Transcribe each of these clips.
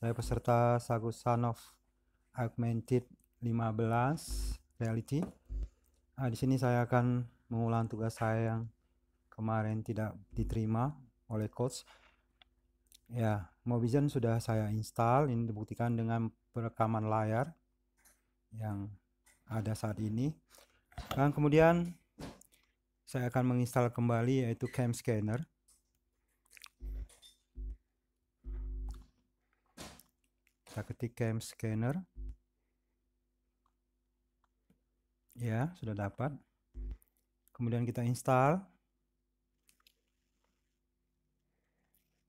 Saya peserta Sagusanov Augmented 15 Reality. Nah, di sini saya akan mengulang tugas saya yang kemarin tidak diterima oleh coach. Ya, movision sudah saya install, ini dibuktikan dengan perekaman layar yang ada saat ini. Dan kemudian saya akan menginstal kembali yaitu Cam Scanner. saya ketik cam scanner ya sudah dapat kemudian kita install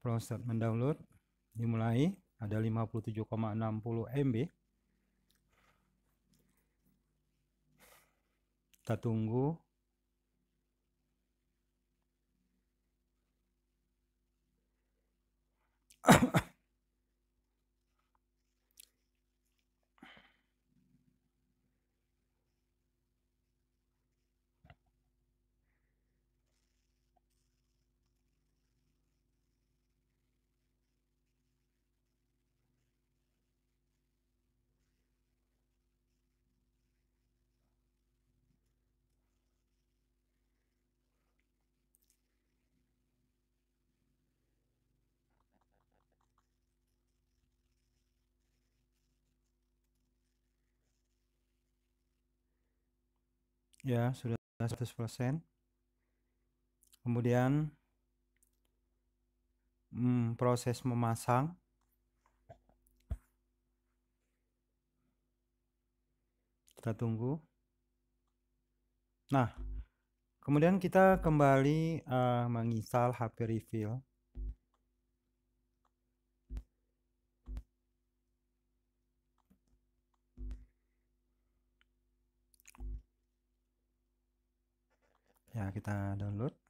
proses mendownload dimulai ada 57,60 MB kita tunggu ya sudah 100% kemudian hmm, proses memasang kita tunggu nah kemudian kita kembali uh, eh, menginstal HP refill ya kita download